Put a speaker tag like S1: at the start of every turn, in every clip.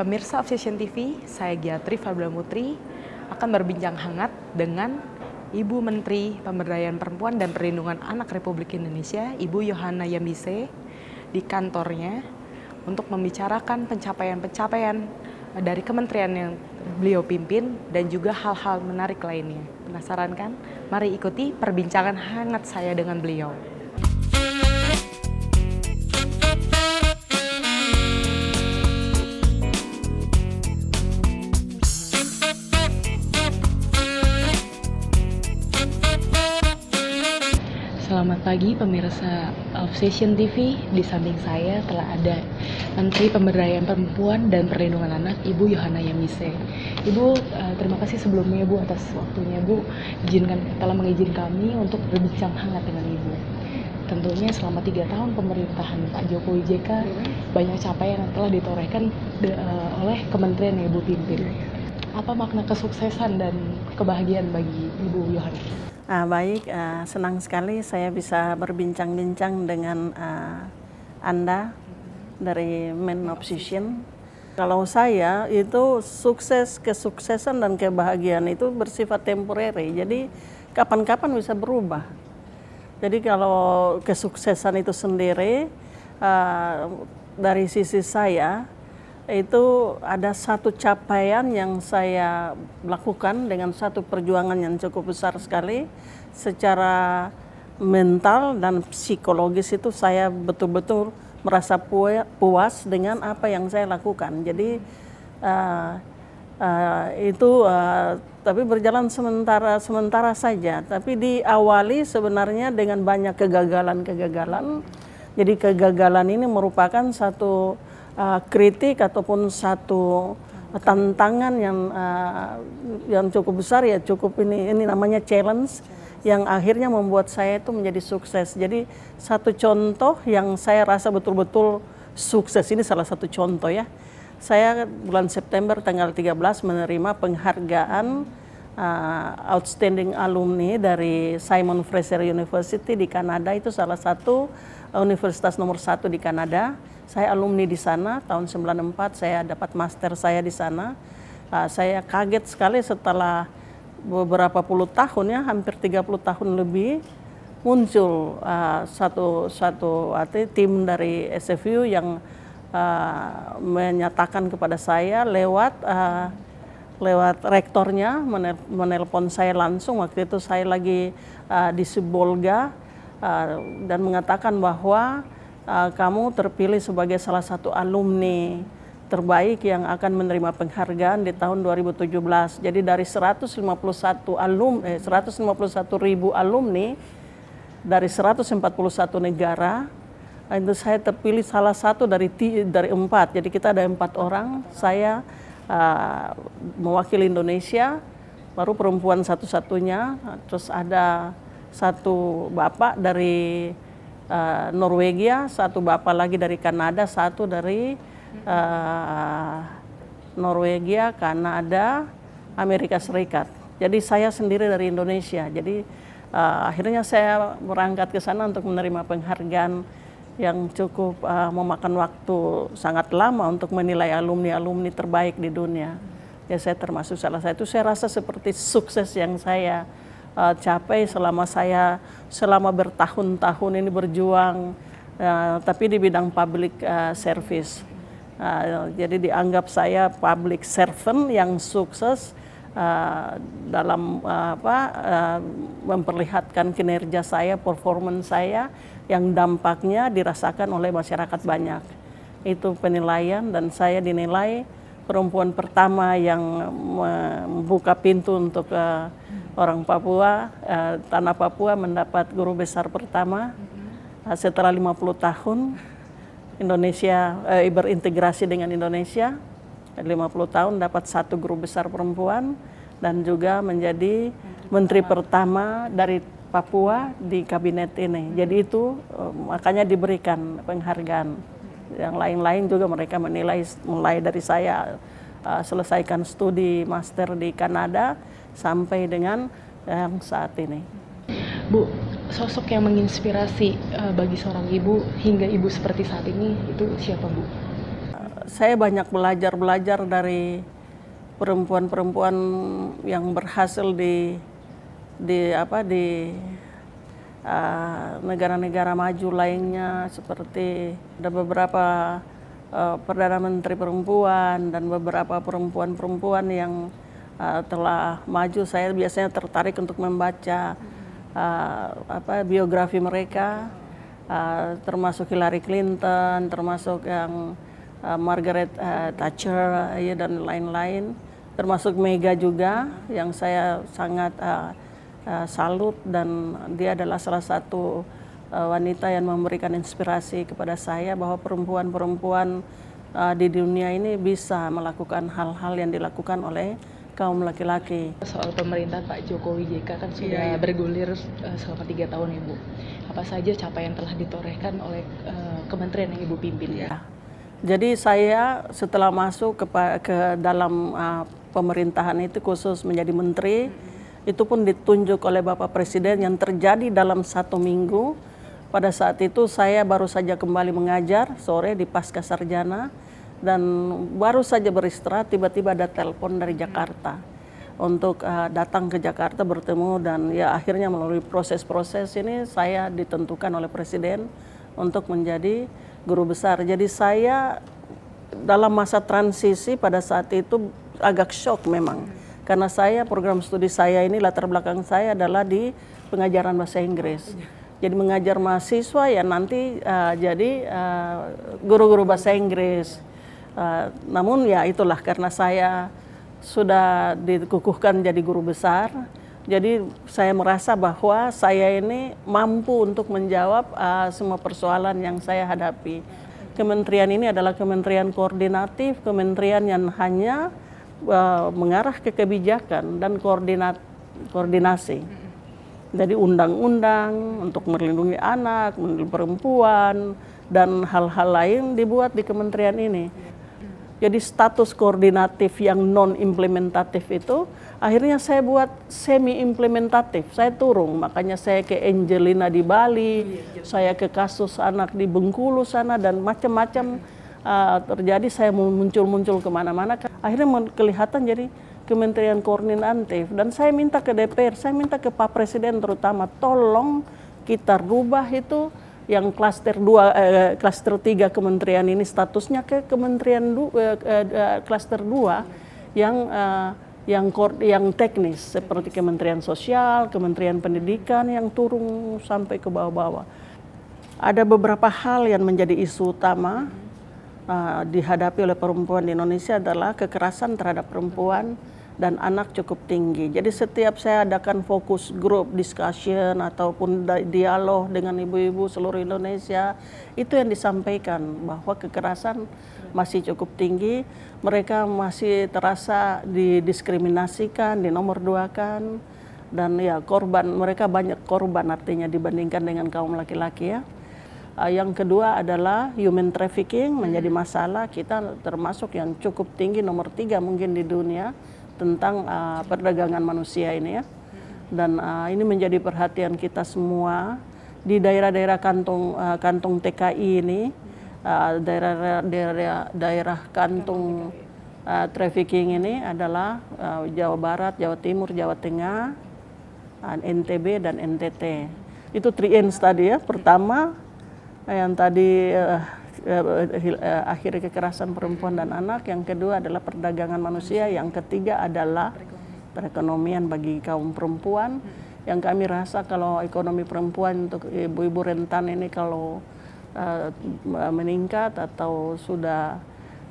S1: Pemirsa Obsession TV, saya Giatri Fabla Mutri akan berbincang hangat dengan Ibu Menteri Pemberdayaan Perempuan dan Perlindungan Anak Republik Indonesia, Ibu Yohana Yambise di kantornya untuk membicarakan pencapaian-pencapaian dari kementerian yang beliau pimpin dan juga hal-hal menarik lainnya. Penasaran kan? Mari ikuti perbincangan hangat saya dengan beliau. Selamat pagi pemirsa Obsession TV. Di samping saya telah ada Menteri Pemberdayaan Perempuan dan Perlindungan Anak Ibu Yohana Yamise. Ibu, eh, terima kasih sebelumnya Bu atas waktunya Bu. Izinkan telah mengizinkan kami untuk berbincang hangat dengan Ibu. Tentunya selama tiga tahun pemerintahan Pak Jokowi JK banyak capaian yang telah ditorehkan eh, oleh kementerian yang Ibu pimpin. Apa makna kesuksesan dan kebahagiaan bagi Ibu Yohana? Uh, baik, uh, senang sekali saya bisa
S2: berbincang-bincang dengan uh, Anda dari Men Obsession. Kalau saya itu sukses, kesuksesan dan kebahagiaan itu bersifat temporary. Jadi kapan-kapan bisa berubah. Jadi kalau kesuksesan itu sendiri uh, dari sisi saya itu ada satu capaian yang saya lakukan dengan satu perjuangan yang cukup besar sekali secara mental dan psikologis itu saya betul-betul merasa puas dengan apa yang saya lakukan. Jadi uh, uh, itu uh, tapi berjalan sementara sementara saja. Tapi diawali sebenarnya dengan banyak kegagalan-kegagalan. Jadi kegagalan ini merupakan satu uh, kritik ataupun satu tantangan yang uh, yang cukup besar ya cukup ini ini namanya challenge, challenge yang akhirnya membuat saya itu menjadi sukses. Jadi satu contoh yang saya rasa betul-betul sukses ini salah satu contoh ya. Saya bulan September tanggal 13 menerima penghargaan uh, outstanding alumni dari Simon Fraser University di Kanada itu salah satu universitas nomor satu di Kanada saya alumni di sana tahun 94 saya dapat master saya di sana. Uh, saya kaget sekali setelah beberapa puluh tahun ya, hampir 30 tahun lebih muncul uh, satu satu arti tim dari SFU yang uh, menyatakan kepada saya lewat uh, lewat rektornya menelpon saya langsung waktu itu saya lagi uh, di Sibolga uh, dan mengatakan bahwa uh, kamu terpilih sebagai salah satu alumni terbaik yang akan menerima penghargaan di tahun 2017. Jadi dari 151 alum eh, 151 ribu alumni dari 141 negara eh, itu saya terpilih salah satu dari dari empat. Jadi kita ada empat orang. Saya uh, mewakili Indonesia, baru perempuan satu-satunya. Terus ada satu bapak dari Eh, Norwegia, satu bapak lagi dari Kanada, satu dari uh, Norwegia, Kanada, Amerika Serikat. Jadi saya sendiri dari Indonesia. Jadi uh, akhirnya saya berangkat ke sana untuk menerima penghargaan yang cukup uh, memakan waktu sangat lama untuk menilai alumni-alumni terbaik di dunia. Ya saya termasuk salah satu. Saya rasa seperti sukses yang saya uh, capai selama saya selama bertahun-tahun ini berjuang, uh, tapi di bidang public uh, service. Uh, jadi dianggap saya public servant yang sukses uh, dalam uh, apa, uh, memperlihatkan kinerja saya, performance saya yang dampaknya dirasakan oleh masyarakat banyak. Itu penilaian dan saya dinilai perempuan pertama yang membuka pintu untuk uh, orang Papua, uh, tanah Papua mendapat guru besar pertama. Uh, setelah 50 tahun Indonesia uh, berintegrasi dengan Indonesia, 50 tahun dapat satu guru besar perempuan dan juga menjadi menteri, menteri pertama dari Papua di kabinet ini. Mm-hmm. Jadi itu uh, makanya diberikan penghargaan. Yang lain-lain juga mereka menilai mulai dari saya uh, selesaikan studi master di Kanada sampai
S1: dengan yang saat ini. Bu, sosok yang menginspirasi eh, bagi seorang ibu hingga ibu seperti saat ini itu siapa Bu? Eh, saya banyak
S2: belajar-belajar dari perempuan-perempuan yang berhasil di di apa di eh, negara-negara uh, maju lainnya seperti ada beberapa uh, perdana menteri perempuan dan beberapa perempuan-perempuan yang Eh, telah maju, saya biasanya tertarik untuk membaca uh, apa biografi mereka, uh, termasuk Hillary Clinton, termasuk yang uh, Margaret uh, Thatcher ya, dan lain-lain, termasuk Mega juga yang saya sangat uh, uh, salut dan dia adalah salah satu uh, wanita yang memberikan inspirasi kepada saya bahwa perempuan-perempuan di dunia ini bisa melakukan hal-hal yang dilakukan oleh kaum laki-laki. Soal pemerintahan
S1: Pak Jokowi JK kan sudah yeah, iya. bergulir uh, selama tiga tahun Ibu. Apa saja capaian telah ditorehkan oleh uh, kementerian yang Ibu pimpin? Yeah.
S2: Jadi saya setelah masuk ke, ke dalam uh, pemerintahan itu khusus menjadi menteri, hmm. itu pun ditunjuk oleh Bapak Presiden yang terjadi dalam satu minggu. Pada saat itu saya baru saja kembali mengajar sore di pasca sarjana dan baru saja beristirahat tiba-tiba ada telepon dari Jakarta untuk uh, datang ke Jakarta bertemu dan ya akhirnya melalui proses-proses ini saya ditentukan oleh presiden untuk menjadi guru besar. Jadi saya dalam masa transisi pada saat itu agak shock memang karena saya program studi saya ini latar belakang saya adalah di pengajaran bahasa Inggris. Jadi mengajar mahasiswa ya nanti uh, jadi eh, guru-guru uh, guru -guru bahasa Inggris Eh, namun ya itulah karena saya sudah dikukuhkan jadi guru besar, jadi saya merasa bahwa saya ini mampu untuk menjawab uh, semua persoalan yang saya hadapi. Kementerian ini adalah kementerian koordinatif, kementerian yang hanya uh, mengarah ke kebijakan dan koordinat koordinasi. Jadi undang-undang untuk melindungi anak, melindungi perempuan, dan hal-hal lain dibuat di kementerian ini. Jadi status koordinatif yang non-implementatif itu akhirnya saya buat semi-implementatif. Saya turun, makanya saya ke Angelina di Bali, iya, iya. saya ke kasus anak di Bengkulu sana dan macam-macam uh, terjadi. Saya muncul-muncul kemana-mana. Akhirnya kelihatan jadi Kementerian Koordinatif dan saya minta ke DPR, saya minta ke Pak Presiden terutama tolong kita rubah itu yang klaster 2 eh, klaster 3 kementerian ini statusnya ke kementerian du, eh, eh, eh klaster 2 yang eh, yang kor, yang teknis seperti Kementerian Sosial, Kementerian Pendidikan yang turun sampai ke bawah-bawah. Ada beberapa hal yang menjadi isu utama eh, dihadapi oleh perempuan di Indonesia adalah kekerasan terhadap perempuan, dan anak cukup tinggi. Jadi setiap saya adakan fokus group discussion ataupun dialog dengan ibu-ibu seluruh Indonesia, itu yang disampaikan bahwa kekerasan masih cukup tinggi, mereka masih terasa didiskriminasikan, dinomorduakan dan ya korban mereka banyak korban artinya dibandingkan dengan kaum laki-laki ya. Ah, yang kedua adalah human trafficking menjadi hmm. masalah kita termasuk yang cukup tinggi nomor tiga mungkin di dunia tentang uh, perdagangan manusia ini ya. Dan uh, ini menjadi perhatian kita semua di daerah-daerah kantong uh, kantong TKI ini, uh, daerah daerah daerah kantong uh, trafficking ini adalah uh, Jawa Barat, Jawa Timur, Jawa Tengah, uh, NTB dan NTT. Itu 3N tadi ya. Pertama yang tadi uh, Eh, eh, eh, akhir kekerasan perempuan dan anak, yang kedua adalah perdagangan manusia, yang ketiga adalah perekonomian bagi kaum perempuan. Yang kami rasa kalau ekonomi perempuan untuk ibu-ibu rentan ini kalau uh, meningkat atau sudah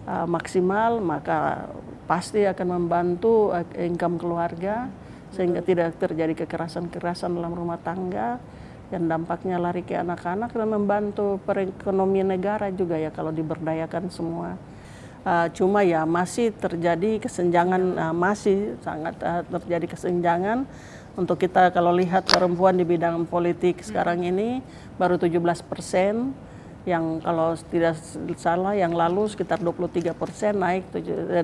S2: uh, maksimal, maka pasti akan membantu income keluarga sehingga tidak terjadi kekerasan-kekerasan dalam rumah tangga yang dampaknya lari ke anak-anak dan membantu perekonomian negara juga ya kalau diberdayakan semua. Uh, cuma ya masih terjadi kesenjangan, uh, masih sangat uh, terjadi kesenjangan untuk kita kalau lihat perempuan di bidang politik hmm. sekarang ini baru 17 persen yang kalau tidak salah yang lalu sekitar 23 persen naik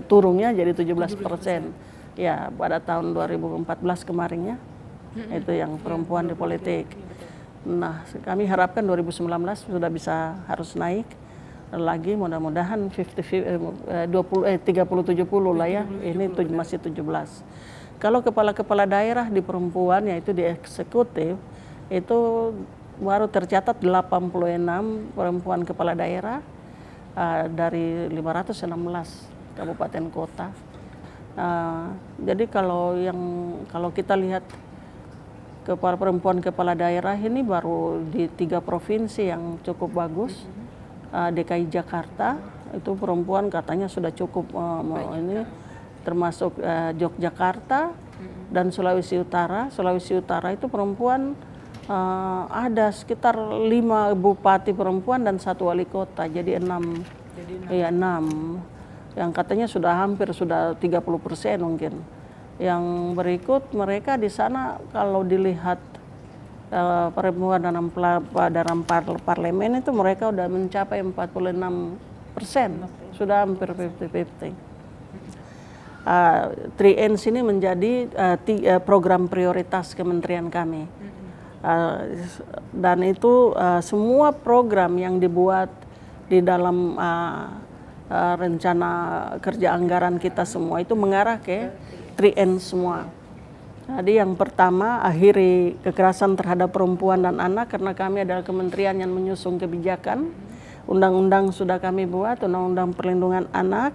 S2: turunnya jadi 17 persen ya pada tahun 2014 kemarinnya hmm. itu yang perempuan di politik. Iya, Nah, kami harapkan 2019 sudah bisa harus naik lagi mudah-mudahan 50 eh, 20 eh 30 70 eh, lah ya. Ini 70, ya. masih 17. Kalau kepala-kepala daerah di perempuan yaitu di eksekutif itu baru tercatat 86 perempuan kepala daerah uh, dari 516 kabupaten kota. Uh, jadi kalau yang kalau kita lihat para perempuan kepala daerah ini baru di tiga provinsi yang cukup bagus uh, DKI Jakarta itu perempuan katanya sudah cukup eh, mau ini ya. termasuk eh, Yogyakarta mm-hmm. dan Sulawesi Utara Sulawesi Utara itu perempuan uh, ada sekitar lima bupati perempuan dan satu wali kota jadi enam jadi enam. ya enam yang katanya sudah hampir sudah 30 persen mungkin yang berikut mereka di sana kalau dilihat uh, perempuan dalam dalam par parlemen itu mereka sudah mencapai 46 persen, sudah hampir 50-50. Uh, 3N sini menjadi eh, eh, program prioritas kementerian kami. Mm-hmm. dan itu semua program yang dibuat di dalam rencana kerja anggaran kita semua itu mengarah ke 3N semua. Jadi yang pertama akhiri kekerasan terhadap perempuan dan anak karena kami adalah kementerian yang menyusun kebijakan. Undang-undang sudah kami buat, undang-undang perlindungan anak.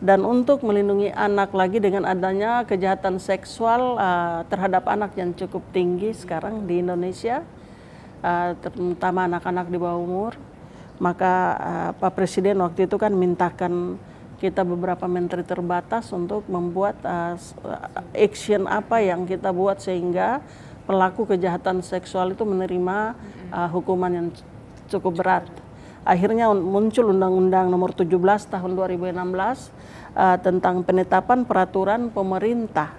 S2: Dan untuk melindungi anak lagi dengan adanya kejahatan seksual uh, terhadap anak yang cukup tinggi sekarang di Indonesia, uh, terutama anak-anak di bawah umur, maka uh, Pak Presiden waktu itu kan mintakan kita beberapa menteri terbatas untuk membuat uh, action apa yang kita buat sehingga pelaku kejahatan seksual itu menerima uh, hukuman yang cukup berat. Akhirnya muncul Undang-Undang Nomor 17 Tahun 2016 uh, tentang penetapan peraturan pemerintah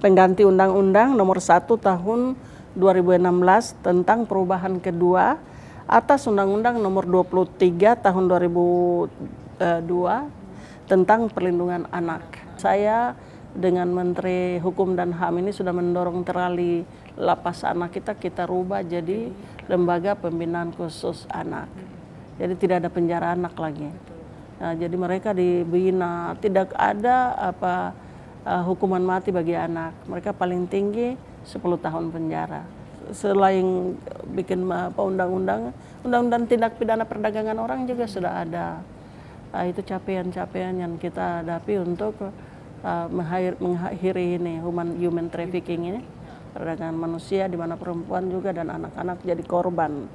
S2: pengganti Undang-Undang Nomor 1 Tahun 2016 tentang perubahan kedua atas Undang-Undang Nomor 23 Tahun 2002 tentang perlindungan anak. Saya dengan Menteri Hukum dan HAM ini sudah mendorong terali lapas anak kita kita rubah jadi lembaga pembinaan khusus anak. Jadi tidak ada penjara anak lagi. Nah, jadi mereka dibina, tidak ada apa uh, hukuman mati bagi anak. Mereka paling tinggi 10 tahun penjara. Selain bikin apa undang-undang, undang-undang tindak pidana perdagangan orang juga sudah ada uh, itu capaian-capaian yang kita hadapi untuk uh, mengakhiri ini human human trafficking ini perdagangan manusia di mana perempuan juga dan anak-anak jadi korban.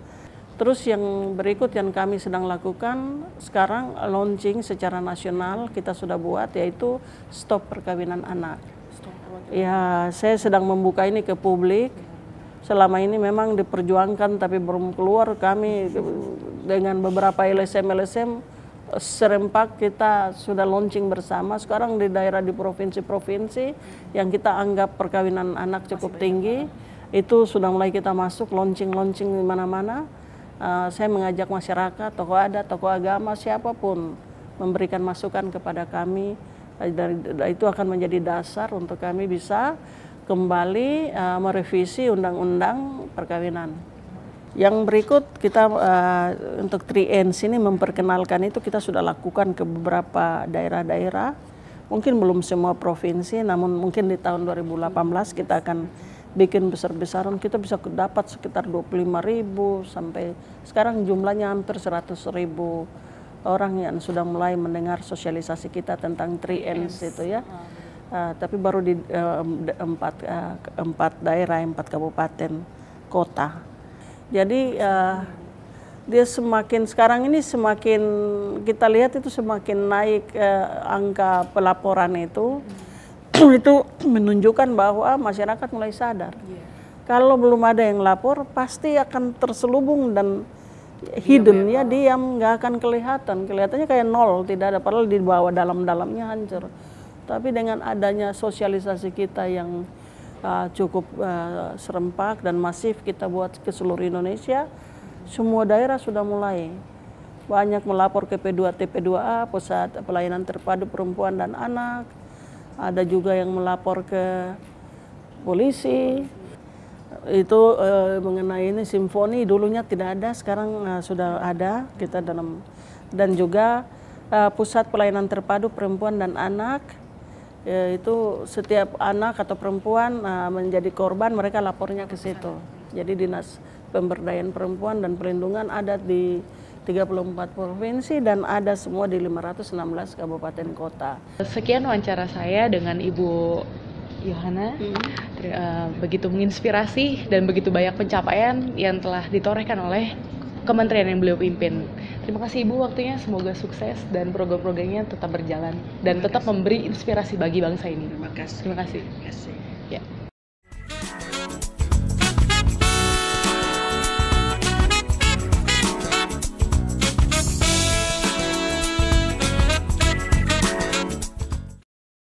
S2: Terus yang berikut yang kami sedang lakukan sekarang launching secara nasional kita sudah buat yaitu stop perkawinan anak. ya, saya sedang membuka ini ke publik. Selama ini memang diperjuangkan tapi belum keluar kami dengan beberapa LSM-LSM serempak kita sudah launching bersama. Sekarang di daerah di provinsi-provinsi yang kita anggap perkawinan anak cukup tinggi, itu sudah mulai kita masuk launching-launching di mana-mana. Uh, saya mengajak masyarakat, tokoh adat, tokoh agama, siapapun memberikan masukan kepada kami. Eh, dari, itu akan menjadi dasar untuk kami bisa kembali uh, merevisi undang-undang perkawinan. Yang berikut kita uh, untuk 3N sini memperkenalkan itu kita sudah lakukan ke beberapa daerah-daerah. Mungkin belum semua provinsi, namun mungkin di tahun 2018 kita akan bikin besar-besaran. Kita bisa dapat sekitar 25 ribu sampai sekarang jumlahnya hampir 100 ribu orang yang sudah mulai mendengar sosialisasi kita tentang 3N yes. itu ya. Uh, tapi baru di eh, empat, uh, empat daerah, empat kabupaten, kota. Jadi uh, dia semakin sekarang ini semakin kita lihat itu semakin naik uh, angka pelaporan itu. Hmm. itu menunjukkan bahwa masyarakat mulai sadar. Yeah. Kalau belum ada yang lapor pasti akan terselubung dan hidden ya. ya diam nggak akan kelihatan kelihatannya kayak nol tidak ada padahal di bawah dalam-dalamnya hancur tapi dengan adanya sosialisasi kita yang uh, cukup uh, serempak dan masif kita buat ke seluruh Indonesia. Semua daerah sudah mulai banyak melapor ke P2 TP2A, Pusat Pelayanan Terpadu Perempuan dan Anak. Ada juga yang melapor ke polisi. Itu uh, mengenai ini simfoni dulunya tidak ada, sekarang uh, sudah ada kita dalam dan juga uh, Pusat Pelayanan Terpadu Perempuan dan Anak ya, itu setiap anak atau perempuan eh, menjadi korban mereka lapornya ke situ. Jadi dinas pemberdayaan perempuan dan perlindungan ada di 34 provinsi dan ada semua di 516 kabupaten kota.
S1: Sekian wawancara saya dengan Ibu Yohana. Hmm. Eh, begitu menginspirasi dan begitu banyak pencapaian yang telah ditorehkan oleh kementerian yang beliau pimpin. Terima kasih Ibu waktunya, semoga sukses dan program-programnya tetap berjalan dan tetap memberi inspirasi bagi bangsa ini. Terima kasih. Terima kasih. Terima kasih.